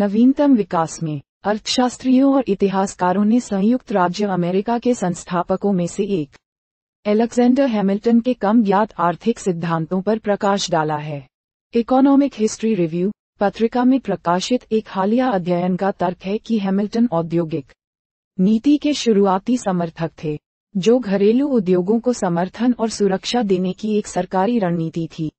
नवीनतम विकास में अर्थशास्त्रियों और इतिहासकारों ने संयुक्त राज्य अमेरिका के संस्थापकों में से एक एलेक्जेंडर हैमिल्टन के कम ज्ञात आर्थिक सिद्धांतों पर प्रकाश डाला है इकोनॉमिक हिस्ट्री रिव्यू पत्रिका में प्रकाशित एक हालिया अध्ययन का तर्क है कि हैमिल्टन औद्योगिक नीति के शुरुआती समर्थक थे जो घरेलू उद्योगों को समर्थन और सुरक्षा देने की एक सरकारी रणनीति थी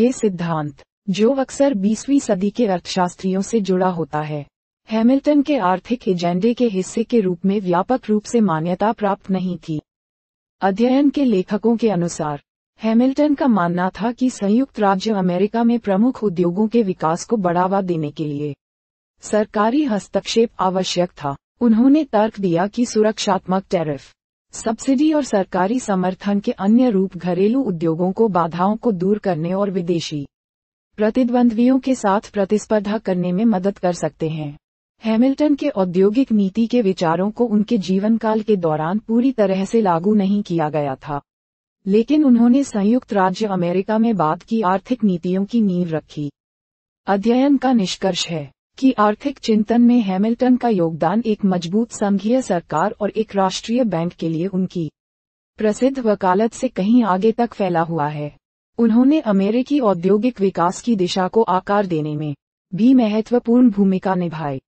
ये सिद्धांत जो अक्सर 20वीं सदी के अर्थशास्त्रियों से जुड़ा होता है हैमिल्टन के आर्थिक एजेंडे के हिस्से के रूप में व्यापक रूप से मान्यता प्राप्त नहीं थी अध्ययन के लेखकों के अनुसार हैमिल्टन का मानना था कि संयुक्त राज्य अमेरिका में प्रमुख उद्योगों के विकास को बढ़ावा देने के लिए सरकारी हस्तक्षेप आवश्यक था उन्होंने तर्क दिया कि सुरक्षात्मक टैरिफ सब्सिडी और सरकारी समर्थन के अन्य रूप घरेलू उद्योगों को बाधाओं को दूर करने और विदेशी प्रतिद्वंद्वियों के साथ प्रतिस्पर्धा करने में मदद कर सकते हैं हैमिल्टन के औद्योगिक नीति के विचारों को उनके जीवनकाल के दौरान पूरी तरह से लागू नहीं किया गया था लेकिन उन्होंने संयुक्त राज्य अमेरिका में बाद की आर्थिक नीतियों की नींव रखी अध्ययन का निष्कर्ष है कि आर्थिक चिंतन में हैमिल्टन का योगदान एक मजबूत संघीय सरकार और एक राष्ट्रीय बैंक के लिए उनकी प्रसिद्ध वकालत से कहीं आगे तक फैला हुआ है उन्होंने अमेरिकी औद्योगिक विकास की दिशा को आकार देने में भी महत्वपूर्ण भूमिका निभाई